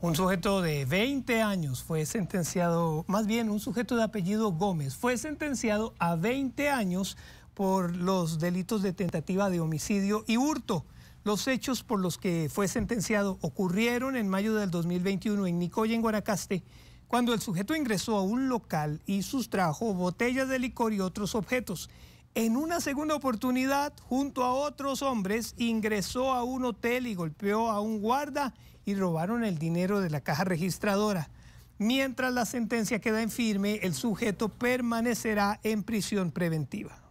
Un sujeto de 20 años fue sentenciado, más bien un sujeto de apellido Gómez, fue sentenciado a 20 años por los delitos de tentativa de homicidio y hurto. Los hechos por los que fue sentenciado ocurrieron en mayo del 2021 en Nicoya, en Guanacaste, cuando el sujeto ingresó a un local y sustrajo botellas de licor y otros objetos. En una segunda oportunidad, junto a otros hombres, ingresó a un hotel y golpeó a un guarda y robaron el dinero de la caja registradora. Mientras la sentencia queda en firme, el sujeto permanecerá en prisión preventiva.